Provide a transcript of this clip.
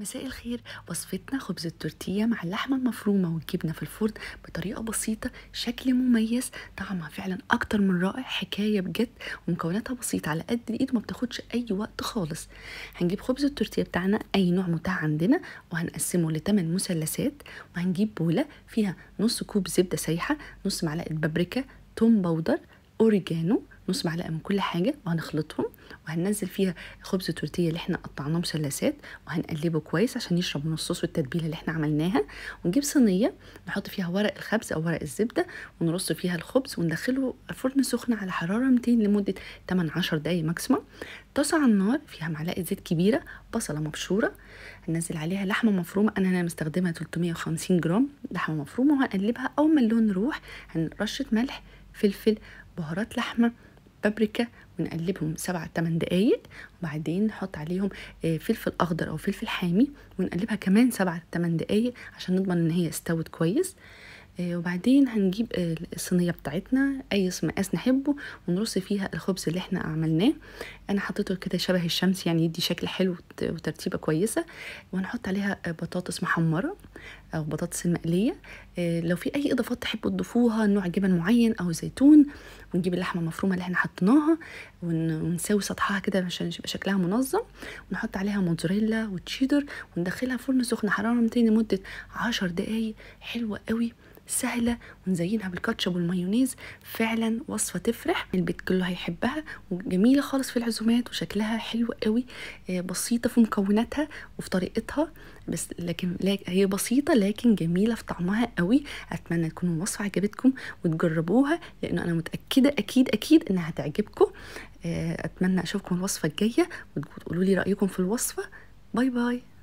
مساء الخير وصفتنا خبز التورتيه مع اللحمه المفرومه والجبنه في الفرن بطريقه بسيطه شكل مميز طعمها فعلا اكتر من رائع حكايه بجد ومكوناتها بسيطه على قد الايد وما بتاخدش اي وقت خالص هنجيب خبز التورتيه بتاعنا اي نوع متاح عندنا وهنقسمه لتمن مثلثات وهنجيب بوله فيها نص كوب زبده سايحه نص معلقه بابريكا توم بودر اوريجانو نص معلقه من كل حاجه وهنخلطهم وهننزل فيها خبز تورتيه اللي احنا قطعناه مثلثات وهنقلبه كويس عشان يشرب من الصوص والتتبيله اللي احنا عملناها ونجيب صينيه نحط فيها ورق الخبز او ورق الزبده ونرص فيها الخبز وندخله الفرن سخن على حراره 200 لمده 8 10 دقائق ماكسيموم طاسه على النار فيها معلقه زيت كبيره بصله مبشوره هننزل عليها لحمه مفرومه انا هنا مستخدمه 350 جرام لحمه مفرومه وهنقلبها اول ما اللون يروح هنرشه ملح فلفل بهارات لحمه بابريكا ونقلبهم سبع تمن دقايق وبعدين نحط عليهم آه، فلفل اخضر او فلفل حامي ونقلبها كمان سبع تمن دقايق عشان نضمن ان هي استوت كويس آه، وبعدين هنجيب آه، الصينيه بتاعتنا اي مقاس نحبه ونرص فيها الخبز اللي احنا عملناه انا حطيته كده شبه الشمس يعني يدي شكل حلو وترتيبه كويسه وهنحط عليها بطاطس محمره او بطاطس المقليه لو في اي اضافات تحبوا تضيفوها نوع جبن معين او زيتون ونجيب اللحمه المفرومه اللي احنا حطيناها ونساوي سطحها كده عشان يبقى شكلها منظم ونحط عليها موتزاريلا وتشيدر وندخلها فرن سخن حراره 200 لمده 10 دقايق حلوه قوي سهله ونزينها بالكاتشب والمايونيز فعلا وصفه تفرح البيت كله هيحبها وجميله خالص في العزومات وشكلها حلو قوي آه، بسيطه في مكوناتها وفي طريقتها بس لكن هي بسيطه لكن جميله في طعمها قوي اتمنى تكون الوصفه عجبتكم وتجربوها لانه انا متاكده اكيد أكيد أكيد إنها هتعجبكم آه، أتمنى أشوفكم الوصفة الجاية وتقولوا لي رأيكم في الوصفة باي باي